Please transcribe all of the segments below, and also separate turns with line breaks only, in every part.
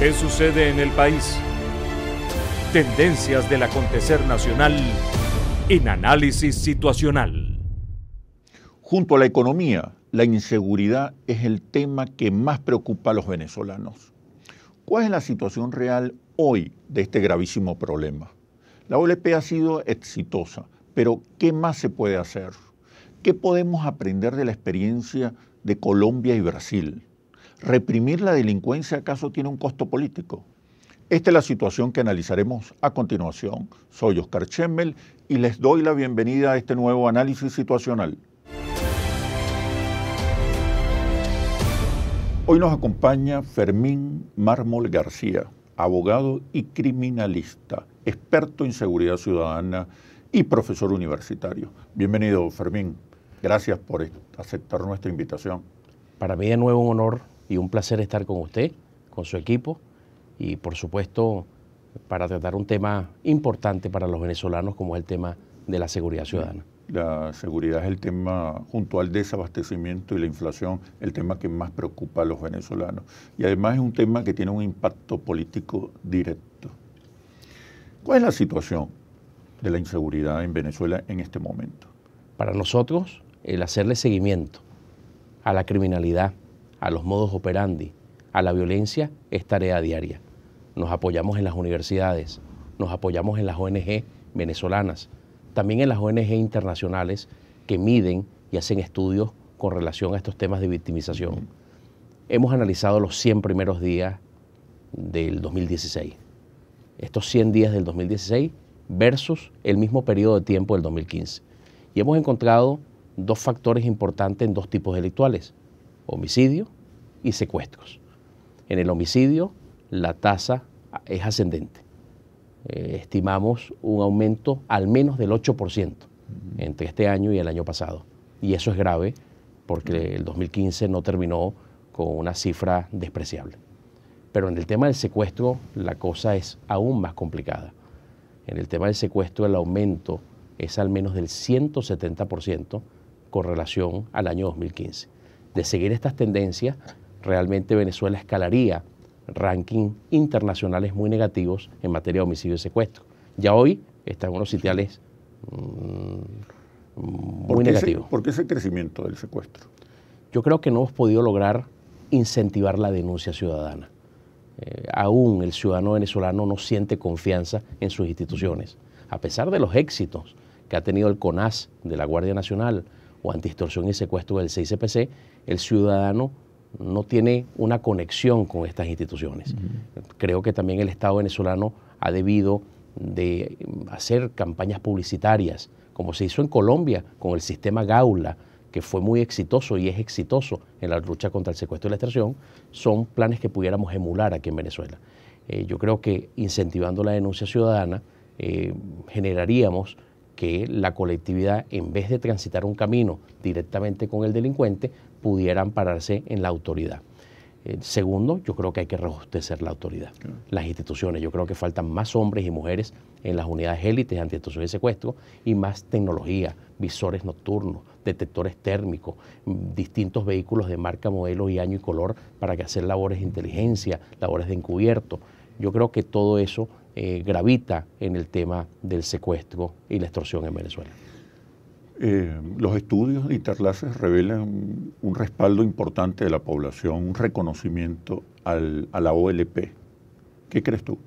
¿Qué sucede en el país? Tendencias del acontecer nacional en análisis situacional. Junto a la
economía, la inseguridad es el tema que más preocupa a los venezolanos. ¿Cuál es la situación real hoy de este gravísimo problema? La OLP ha sido exitosa, pero ¿qué más se puede hacer? ¿Qué podemos aprender de la experiencia de Colombia y Brasil? ¿reprimir la delincuencia acaso tiene un costo político? Esta es la situación que analizaremos a continuación. Soy Oscar Chemmel y les doy la bienvenida a este nuevo análisis situacional. Hoy nos acompaña Fermín Mármol García, abogado y criminalista, experto en seguridad ciudadana y profesor universitario. Bienvenido, Fermín. Gracias por
aceptar nuestra invitación. Para mí de nuevo un honor y un placer estar con usted, con su equipo y por supuesto para tratar un tema importante para los venezolanos como es el tema de la seguridad ciudadana. La seguridad es el tema, junto al
desabastecimiento y la inflación, el tema que más preocupa a los venezolanos. Y además es un tema que tiene un impacto político directo. ¿Cuál es la situación
de la inseguridad en Venezuela en este momento? Para nosotros, el hacerle seguimiento a la criminalidad, a los modos operandi, a la violencia, es tarea diaria. Nos apoyamos en las universidades, nos apoyamos en las ONG venezolanas, también en las ONG internacionales que miden y hacen estudios con relación a estos temas de victimización. Hemos analizado los 100 primeros días del 2016. Estos 100 días del 2016 versus el mismo periodo de tiempo del 2015. Y hemos encontrado dos factores importantes en dos tipos delictuales homicidio y secuestros. En el homicidio la tasa es ascendente. Eh, estimamos un aumento al menos del 8% entre este año y el año pasado. Y eso es grave porque el 2015 no terminó con una cifra despreciable. Pero en el tema del secuestro la cosa es aún más complicada. En el tema del secuestro el aumento es al menos del 170% con relación al año 2015 de seguir estas tendencias, realmente Venezuela escalaría rankings internacionales muy negativos en materia de homicidio y secuestro. Ya hoy están unos sitiales mm, muy negativos. ¿Por qué ese crecimiento del secuestro? Yo creo que no hemos podido lograr incentivar la denuncia ciudadana. Eh, aún el ciudadano venezolano no siente confianza en sus instituciones, a pesar de los éxitos que ha tenido el CONAS de la Guardia Nacional, o antidistorsión y secuestro del 6CPC, el ciudadano no tiene una conexión con estas instituciones. Creo que también el Estado venezolano ha debido de hacer campañas publicitarias, como se hizo en Colombia con el sistema Gaula, que fue muy exitoso y es exitoso en la lucha contra el secuestro y la extorsión, son planes que pudiéramos emular aquí en Venezuela. Eh, yo creo que incentivando la denuncia ciudadana eh, generaríamos que la colectividad, en vez de transitar un camino directamente con el delincuente, pudiera ampararse en la autoridad. Eh, segundo, yo creo que hay que reajustecer la autoridad, las instituciones. Yo creo que faltan más hombres y mujeres en las unidades élites ante estos de secuestro y más tecnología, visores nocturnos, detectores térmicos, mm, distintos vehículos de marca, modelo y año y color para que hacer labores de inteligencia, labores de encubierto. Yo creo que todo eso eh, gravita en el tema del secuestro y la extorsión en Venezuela.
Eh, los estudios de Interlaces revelan un respaldo importante de la población, un reconocimiento a la
OLP. ¿Qué crees tú?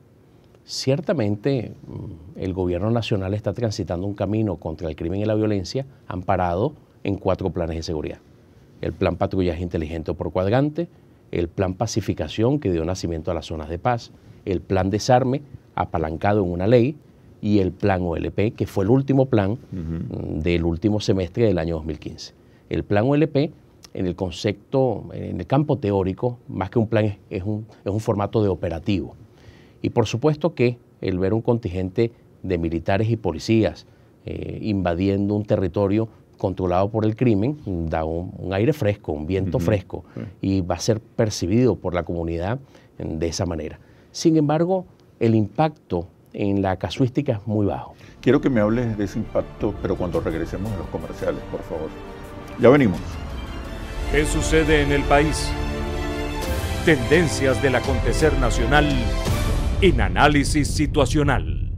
Ciertamente mm, el gobierno nacional está transitando un camino contra el crimen y la violencia amparado en cuatro planes de seguridad. El plan patrullaje inteligente por cuadrante, el plan pacificación que dio nacimiento a las zonas de paz, el plan desarme apalancado en una ley y el plan OLP, que fue el último plan mm, del último semestre del año 2015. El plan OLP, en el concepto, en el campo teórico, más que un plan, es un, es un formato de operativo. Y por supuesto que el ver un contingente de militares y policías eh, invadiendo un territorio controlado por el crimen da un, aire fresco, un viento fresco, y va a ser percibido por la comunidad mm, de esa manera. Sin embargo, el impacto en la casuística es muy bajo. Quiero que me hables de ese impacto, pero cuando regresemos a los comerciales, por favor. Ya venimos.
¿Qué sucede en el país? Tendencias del acontecer nacional en análisis situacional.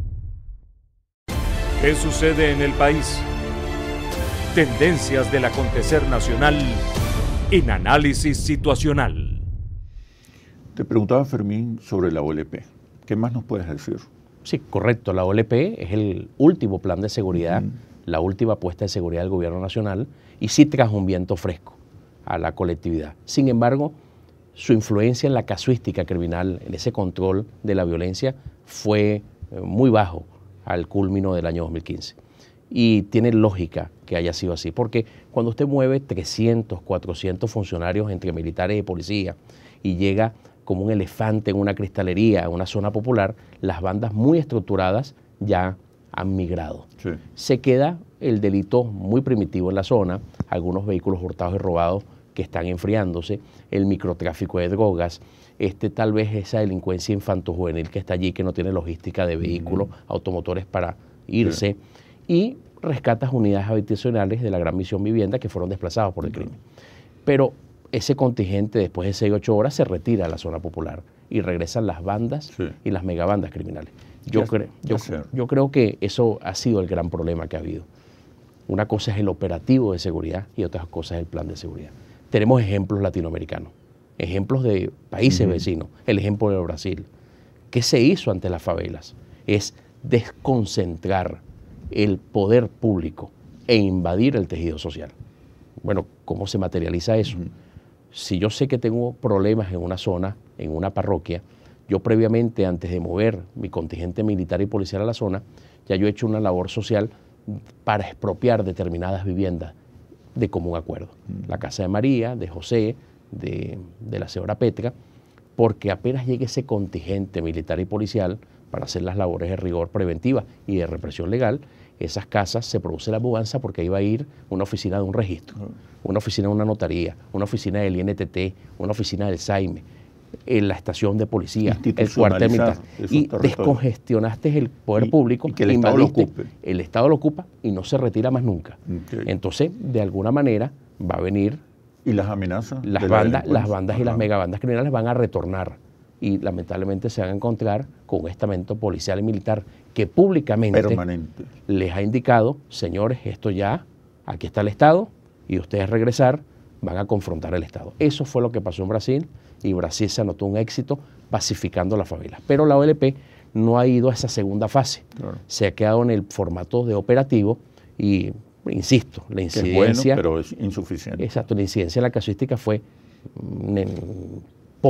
¿Qué sucede en el país? Tendencias del acontecer nacional en análisis situacional.
Te preguntaba
Fermín sobre la OLP. ¿Qué más nos puedes decir? Sí, correcto. La OLP es el último plan de seguridad, la última apuesta de seguridad del gobierno nacional y sí trajo un viento fresco a la colectividad. Sin embargo, su influencia en la casuística criminal, en ese control de la violencia, fue eh, muy bajo al culmino del año 2015. Y tiene lógica que haya sido así, porque cuando usted mueve 300, 400 funcionarios entre militares y policía y llega como un elefante en una cristalería, en una zona popular, las bandas muy estructuradas ya han migrado. Se queda el delito muy primitivo en la zona, algunos vehículos hurtados y robados que están enfriándose, el microtráfico de drogas, este, tal vez esa delincuencia infantojuvenil que está allí, que no tiene logística de vehículos, automotores para irse, y rescatas unidades habitacionales de la Gran Misión Vivienda que fueron desplazados por el crimen. Pero ese contingente después de 6 8 horas se retira a la zona popular y regresan las bandas y las megabandas criminales. Yo, yo, creo que eso ha sido el gran problema que ha habido. Una cosa es el operativo de seguridad y otra cosa es el plan de seguridad. Tenemos ejemplos latinoamericanos, ejemplos de países vecinos, el ejemplo de Brasil. ¿Qué se hizo ante las favelas? Es desconcentrar el poder público e invadir el tejido social. Bueno, ¿cómo se materializa eso? si yo sé que tengo problemas en una zona, en una parroquia, yo previamente, antes de mover mi contingente militar y policial a la zona, ya yo he hecho una labor social para expropiar determinadas viviendas de común acuerdo. Mm. La casa de María, de José, de, la señora Petra, porque apenas llegue ese contingente militar y policial para hacer las labores de rigor preventiva y de represión legal, esas casas se produce la mudanza porque iba a ir una oficina de un registro, una oficina de una notaría, una oficina del INTT, una oficina del SAIME, en la estación de policía, el cuartel militar. Y descongestionaste el poder público, y el Estado lo ocupe. el Estado lo ocupa y no se retira más nunca. Entonces, de alguna manera, va a venir... ¿Y las amenazas? Las bandas, las bandas y las megabandas criminales van a retornar y lamentablemente se van a encontrar con un estamento policial y militar que públicamente les ha indicado, señores, esto ya, aquí está el Estado y ustedes regresar van a confrontar el Estado. Eso fue lo que pasó en Brasil y Brasil se anotó un éxito pacificando las favelas. Pero la OLP no ha ido a esa segunda fase, se ha quedado en el formato de operativo y, insisto, la incidencia... bueno, pero es insuficiente. Exacto, la incidencia en la casuística fue mm,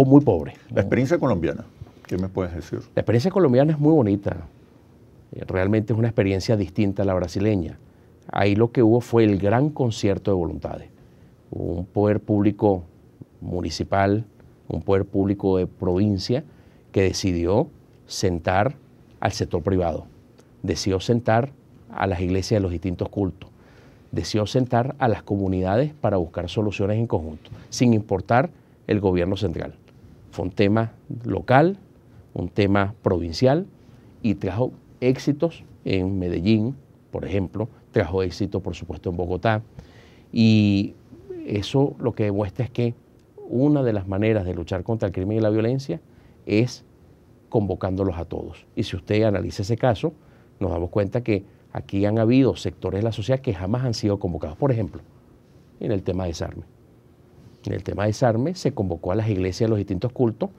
muy pobre. La experiencia colombiana, ¿qué me puedes decir? La experiencia colombiana es muy bonita. Realmente es una experiencia distinta a la brasileña. Ahí lo que hubo fue el gran concierto de voluntades. un poder público municipal, un poder público de provincia que decidió sentar al sector privado, decidió sentar a las iglesias de los distintos cultos, decidió sentar a las comunidades para buscar soluciones en conjunto, sin importar el gobierno central. Fue un tema local, un tema provincial y trajo éxitos en Medellín, por ejemplo, trajo éxito, por supuesto, en Bogotá. Y eso lo que demuestra es que una de las maneras de luchar contra el crimen y la violencia es convocándolos a todos. Y si usted analiza ese caso, nos damos cuenta que aquí han habido sectores de la sociedad que jamás han sido convocados, por ejemplo, en el tema de desarme en el tema de desarme, se convocó a las iglesias de los distintos cultos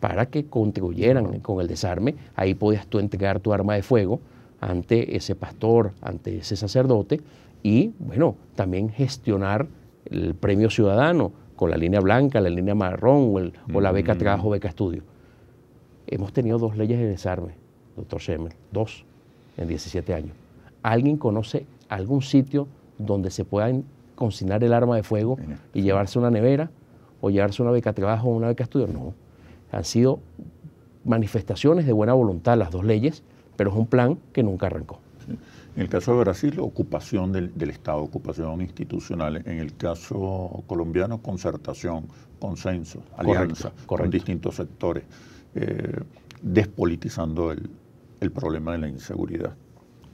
para que contribuyeran con el desarme. Ahí podías tú entregar tu arma de fuego ante ese pastor, ante ese sacerdote y, bueno, también gestionar el premio ciudadano con la línea blanca, la línea marrón o, la beca mm. trabajo, beca estudio. Hemos tenido dos leyes de desarme, doctor Schemer, dos en 17 años. ¿Alguien conoce algún sitio donde se puedan consignar el arma de fuego y llevarse una nevera o llevarse una beca trabajo o una beca estudio. No, han sido manifestaciones de buena voluntad las dos leyes, pero es un plan que nunca arrancó.
En el caso de Brasil, ocupación del, Estado, ocupación institucional. En el caso colombiano, concertación, consenso, alianza con distintos sectores,
eh, despolitizando el, el problema de la inseguridad.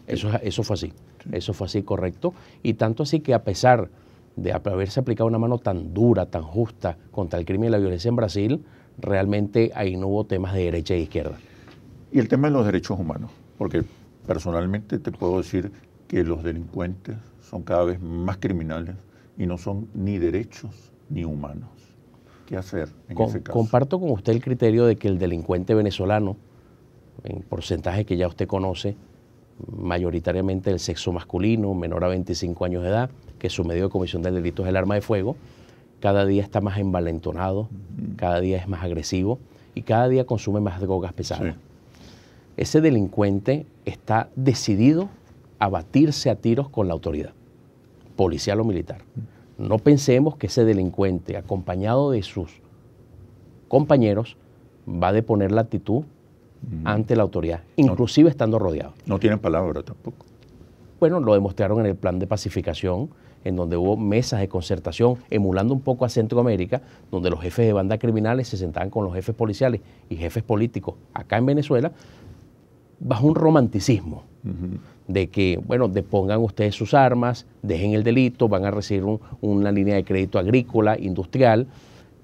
Eso, eso fue así. Eso fue así correcto. Y tanto así que a pesar de haberse aplicado una mano tan dura, tan justa contra el crimen y la violencia en Brasil, realmente ahí no hubo temas de derecha e izquierda. Y el tema de los derechos humanos, porque personalmente te puedo
decir que los delincuentes son cada vez más criminales y no son ni derechos ni humanos. ¿Qué hacer en ese caso?
Comparto con usted el criterio de que el delincuente venezolano, en porcentaje que ya usted conoce, mayoritariamente del sexo masculino, menor a 25 años de edad, que su medio de comisión del delito es el arma de fuego, cada día está más envalentonado, cada día es más agresivo y cada día consume más drogas pesadas. Ese delincuente está decidido a batirse a tiros con la autoridad, policial o militar. No pensemos que ese delincuente, acompañado de sus compañeros, va a deponer la actitud ante la autoridad, inclusive estando rodeados. No tienen palabra tampoco. Bueno, lo demostraron en el plan de pacificación, en donde hubo mesas de concertación, emulando un poco a Centroamérica, donde los jefes de bandas criminales se sentaban con los jefes policiales y jefes políticos acá en Venezuela, bajo un romanticismo de que, bueno, depongan ustedes sus armas, dejen el delito, van a recibir una línea de crédito agrícola, industrial,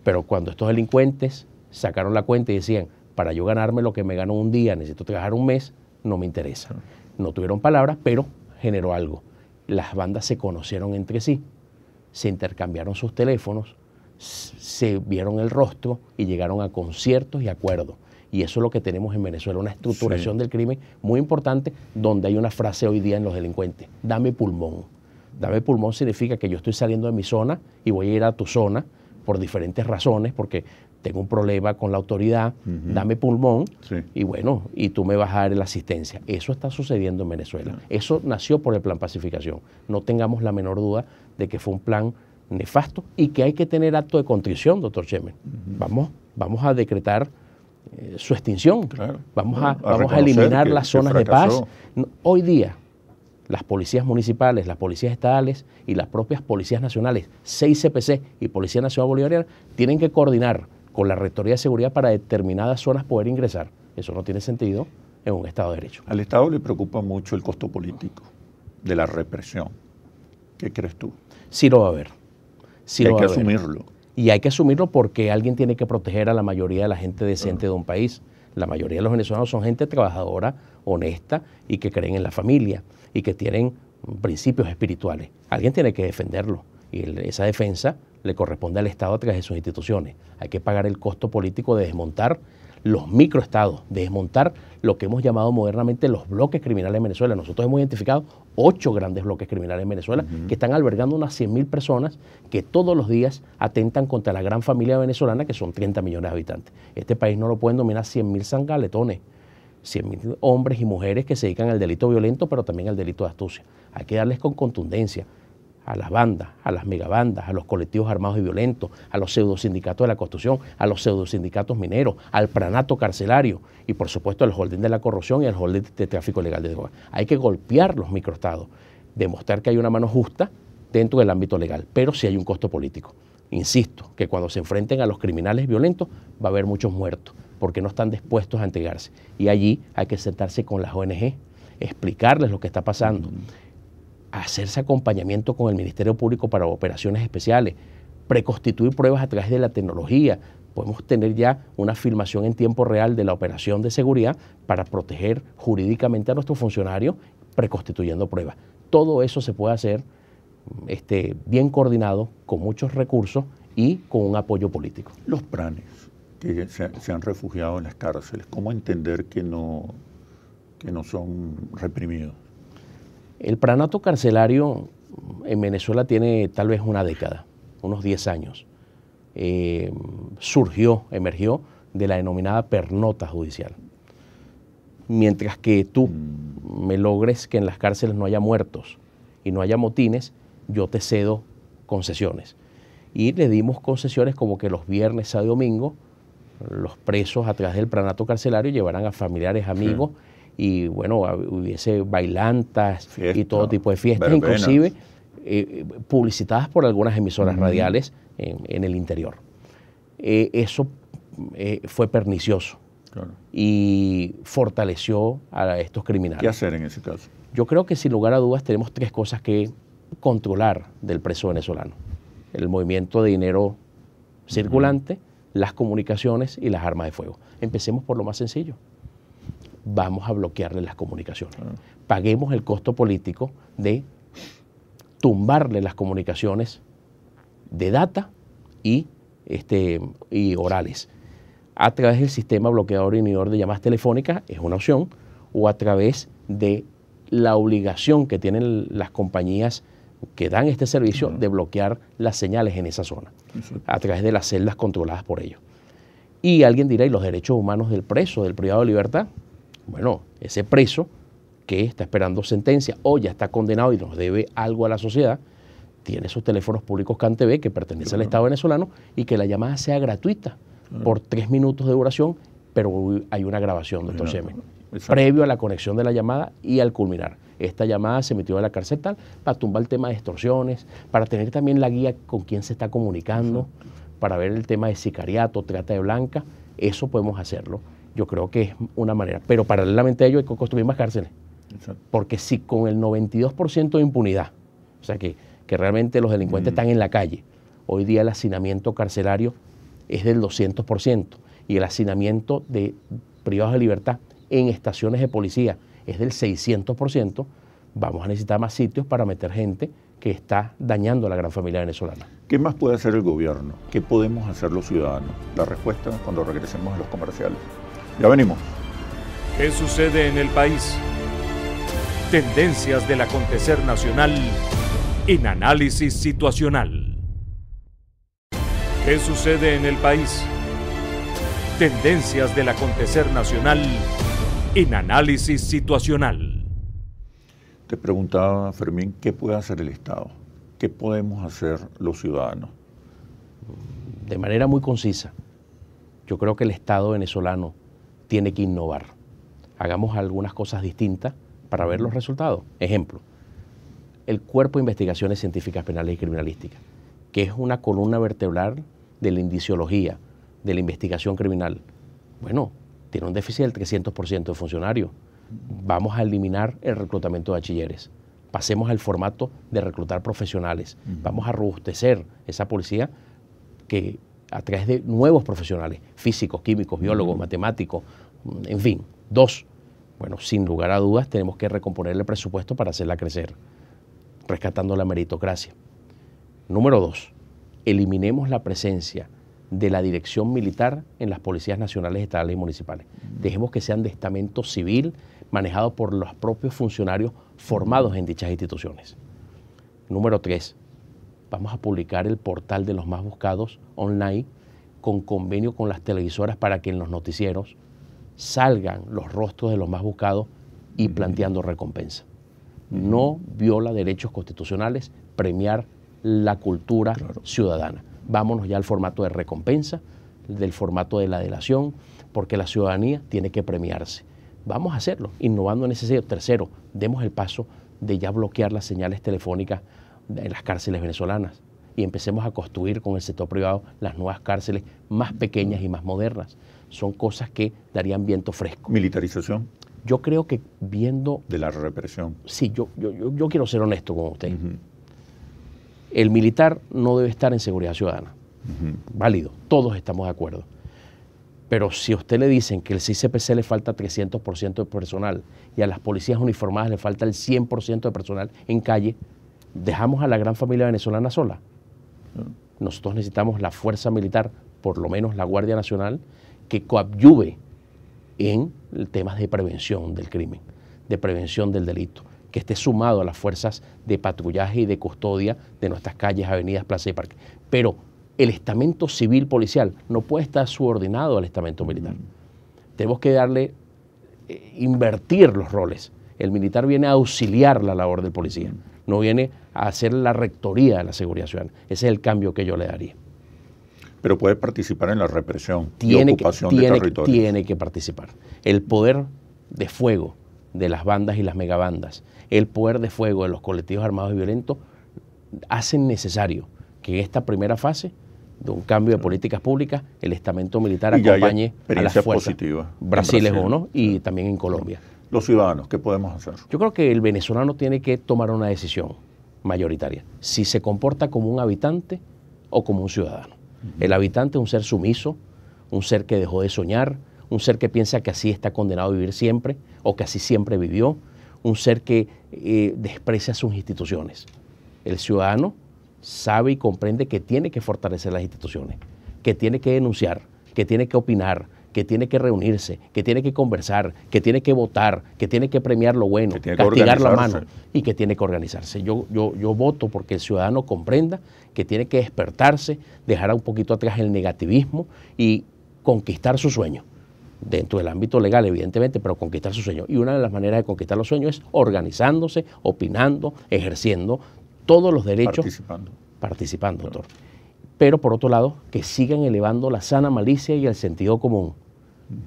pero cuando estos delincuentes sacaron la cuenta y decían, para yo ganarme lo que me gano un día, necesito trabajar un mes, no me interesa. No tuvieron palabras, pero generó algo. Las bandas se conocieron entre sí, se intercambiaron sus teléfonos, se vieron el rostro y llegaron a conciertos y acuerdos. Y eso es lo que tenemos en Venezuela, una estructuración del crimen muy importante, donde hay una frase hoy día en los delincuentes, dame pulmón. Dame pulmón significa que yo estoy saliendo de mi zona y voy a ir a tu zona por diferentes razones, porque tengo un problema con la autoridad, dame pulmón y bueno, y tú me vas a dar la asistencia. Eso está sucediendo en Venezuela. Eso nació por el plan pacificación. No tengamos la menor duda de que fue un plan nefasto y que hay que tener acto de contrición, doctor Chemen. Vamos, vamos a decretar eh, su extinción. Vamos, a, eliminar las zonas de paz. Hoy día, las policías municipales, las policías estatales y las propias policías nacionales, 6 CPC y Policía Nacional Bolivariana, tienen que coordinar con la Rectoría de Seguridad para determinadas zonas poder ingresar. Eso no tiene sentido en un Estado de Derecho. Al Estado le preocupa mucho el costo político de la represión. ¿Qué crees tú? Sí lo va a haber. hay que asumirlo. Y hay que asumirlo porque alguien tiene que proteger a la mayoría de la gente decente de un país. La mayoría de los venezolanos son gente trabajadora, honesta y que creen en la familia y que tienen principios espirituales. Alguien tiene que defenderlo y esa defensa le corresponde al Estado a través de sus instituciones. Hay que pagar el costo político de desmontar los microestados, de desmontar lo que hemos llamado modernamente los bloques criminales en Venezuela. Nosotros hemos identificado ocho grandes bloques criminales en Venezuela que están albergando unas 100.000 personas que todos los días atentan contra la gran familia venezolana que son 30 millones de habitantes. Este país no lo pueden dominar 100.000 sangaletones. 100.000 hombres y mujeres que se dedican al delito violento, pero también al delito de astucia. Hay que darles con contundencia a las bandas, a las megabandas, a los colectivos armados y violentos, a los pseudosindicatos de la construcción, a los pseudosindicatos mineros, al pranato carcelario y por supuesto al holding de la corrupción y al holding de tráfico legal de drogas. Hay que golpear los microestados, demostrar que hay una mano justa dentro del ámbito legal, pero si hay un costo político. Insisto, que cuando se enfrenten a los criminales violentos va a haber muchos muertos, porque no están dispuestos a entregarse. Y allí hay que sentarse con las ONG, explicarles lo que está pasando hacerse acompañamiento con el Ministerio Público para operaciones especiales, preconstituir pruebas a través de la tecnología. Podemos tener ya una filmación en tiempo real de la operación de seguridad para proteger jurídicamente a nuestros funcionarios preconstituyendo pruebas. Todo eso se puede hacer este, bien coordinado, con muchos recursos y con un apoyo político. Los pranes que se, han refugiado en las cárceles, ¿cómo entender que no, que no son reprimidos? El pranato carcelario en Venezuela tiene tal vez una década, unos 10 años. Eh, surgió, emergió de la denominada pernota judicial. Mientras que tú me logres que en las cárceles no haya muertos y no haya motines, yo te cedo concesiones. Y le dimos concesiones como que los viernes a domingo los presos atrás del pranato carcelario llevarán a familiares, amigos y bueno, hubiese bailantas y todo tipo de fiestas, inclusive eh, publicitadas por algunas emisoras radiales en, el interior. Eh, eso eh, fue pernicioso y fortaleció a estos criminales. ¿Qué hacer en ese caso? Yo creo que sin lugar a dudas tenemos tres cosas que controlar del preso venezolano. El movimiento de dinero circulante, las comunicaciones y las armas de fuego. Empecemos por lo más sencillo, vamos a bloquearle las comunicaciones. Ah. Paguemos el costo político de tumbarle las comunicaciones de data y, este, y orales. A través del sistema bloqueador y inhibidor de llamadas telefónicas es una opción, o a través de la obligación que tienen las compañías que dan este servicio ah. de bloquear las señales en esa zona, a través de las celdas controladas por ellos. Y alguien dirá, ¿y los derechos humanos del preso, del privado de libertad? Bueno, ese preso que está esperando sentencia o ya está condenado y nos debe algo a la sociedad, tiene sus teléfonos públicos CanTV que pertenece al Estado venezolano y que la llamada sea gratuita por tres minutos de duración, pero hay una grabación, estos previo a la conexión de la llamada y al culminar. Esta llamada se emitió a la cárcel tal para tumbar el tema de extorsiones, para tener también la guía con quién se está comunicando, para ver el tema de sicariato, trata de blanca, eso podemos hacerlo yo creo que es una manera. Pero paralelamente a ello hay que construir más cárceles. Porque si con el 92% de impunidad, o sea que, realmente los delincuentes están en la calle, hoy día el hacinamiento carcelario es del 200% y el hacinamiento de privados de libertad en estaciones de policía es del 600%, vamos a necesitar más sitios para meter gente que está dañando a la gran familia venezolana.
¿Qué más puede hacer el gobierno? ¿Qué podemos hacer los ciudadanos? La respuesta cuando regresemos a los comerciales. Ya venimos.
¿Qué sucede en el país? Tendencias del acontecer nacional en análisis situacional. ¿Qué sucede en el país? Tendencias del acontecer nacional en análisis situacional.
Te preguntaba, Fermín, ¿qué puede hacer el Estado? ¿Qué podemos hacer los ciudadanos?
De manera muy concisa, yo creo que el Estado venezolano tiene que innovar. Hagamos algunas cosas distintas para ver los resultados. Ejemplo, el Cuerpo de Investigaciones Científicas Penales y Criminalísticas, que es una columna vertebral de la indiciología, de la investigación criminal. Bueno, tiene un déficit del 300% de funcionarios. Vamos a eliminar el reclutamiento de bachilleres. Pasemos al formato de reclutar profesionales. Vamos a robustecer esa policía que a través de nuevos profesionales, físicos, químicos, biólogos, matemáticos, en fin, dos, bueno, sin lugar a dudas tenemos que recomponer el presupuesto para hacerla crecer, rescatando la meritocracia. Número dos, eliminemos la presencia de la dirección militar en las policías nacionales, estatales y municipales. Dejemos que sean de estamento civil manejado por los propios funcionarios formados en dichas instituciones. Número tres, vamos a publicar el portal de los más buscados online con convenio con las televisoras para que en los noticieros, salgan los rostros de los más buscados y planteando recompensa. No viola derechos constitucionales premiar la cultura ciudadana. Vámonos ya al formato de recompensa, del formato de la delación, porque la ciudadanía tiene que premiarse. Vamos a hacerlo, innovando en ese sentido. Tercero, demos el paso de ya bloquear las señales telefónicas en las cárceles venezolanas y empecemos a construir con el sector privado las nuevas cárceles más pequeñas y más modernas son cosas que darían viento fresco. Militarización. Yo creo que viendo... De la represión. Sí, yo, yo, yo, quiero ser honesto con usted. El militar no debe estar en seguridad ciudadana. Válido, todos estamos de acuerdo. Pero si a usted le dicen que al CICPC le falta 300% de personal y a las policías uniformadas le falta el 100% de personal en calle, dejamos a la gran familia venezolana sola. Ah. Nosotros necesitamos la fuerza militar, por lo menos la Guardia Nacional, que coadyuve en temas de prevención del crimen, de prevención del delito, que esté sumado a las fuerzas de patrullaje y de custodia de nuestras calles, avenidas, plazas y parques. Pero el estamento civil policial no puede estar subordinado al estamento militar. Tenemos que darle, eh, invertir los roles. El militar viene a auxiliar la labor del policía, no viene a hacer la rectoría de la seguridad ciudadana. Ese es el cambio que yo le daría. Pero puede participar en la represión y ocupación tiene, de territorios. Tiene que participar. El poder de fuego de las bandas y las megabandas, el poder de fuego de los colectivos armados y violentos, hacen necesario que en esta primera fase de un cambio de políticas públicas, el estamento militar acompañe a las fuerzas. Positiva Brasil, es uno y también en Colombia. Los ciudadanos, ¿qué podemos hacer? Yo creo que el venezolano tiene que tomar una decisión mayoritaria, si se comporta como un habitante o como un ciudadano. El habitante es un ser sumiso, un ser que dejó de soñar, un ser que piensa que así está condenado a vivir siempre o que así siempre vivió, un ser que eh, desprecia sus instituciones. El ciudadano sabe y comprende que tiene que fortalecer las instituciones, que tiene que denunciar, que tiene que opinar, que tiene que reunirse, que tiene que conversar, que tiene que votar, que tiene que premiar lo bueno, que castigar la mano y que tiene que organizarse. Yo, yo, yo voto porque el ciudadano comprenda que tiene que despertarse, dejar un poquito atrás el negativismo y conquistar su sueño. Dentro del ámbito legal, evidentemente, pero conquistar su sueño. Y una de las maneras de conquistar los sueños es organizándose, opinando, ejerciendo todos los derechos. Participando. Participando, doctor. Pero por otro lado, que sigan elevando la sana malicia y el sentido común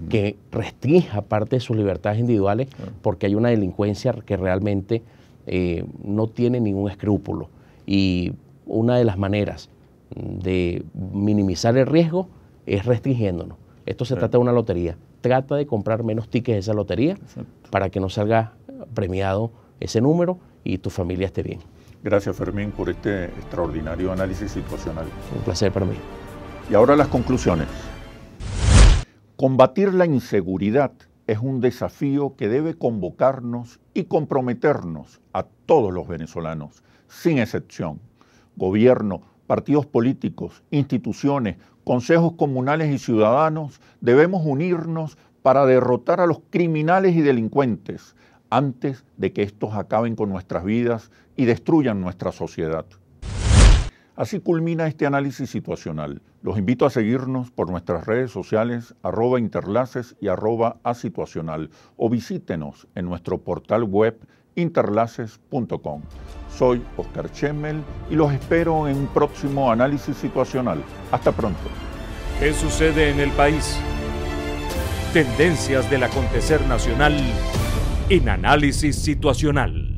que restrinja parte de sus libertades individuales ah. porque hay una delincuencia que realmente eh, no tiene ningún escrúpulo. Y una de las maneras de minimizar el riesgo es restringiéndonos. Esto se trata de una lotería. Trata de comprar menos tickets de esa lotería para que no salga premiado ese número y tu familia esté bien. Gracias Fermín por este extraordinario análisis situacional. Un placer
para mí. Y ahora las conclusiones. Combatir la inseguridad es un desafío que debe convocarnos y comprometernos a todos los venezolanos, sin excepción. Gobierno, partidos políticos, instituciones, consejos comunales y ciudadanos, debemos unirnos para derrotar a los criminales y delincuentes antes de que estos acaben con nuestras vidas y destruyan nuestra sociedad. Así culmina este análisis situacional. Los invito a seguirnos por nuestras redes sociales arroba interlaces y arroba asituacional o visítenos en nuestro portal web interlaces.com. Soy Oscar Chemmel y los espero en un próximo análisis situacional. Hasta pronto.
¿Qué sucede en el país? Tendencias del acontecer nacional en análisis situacional.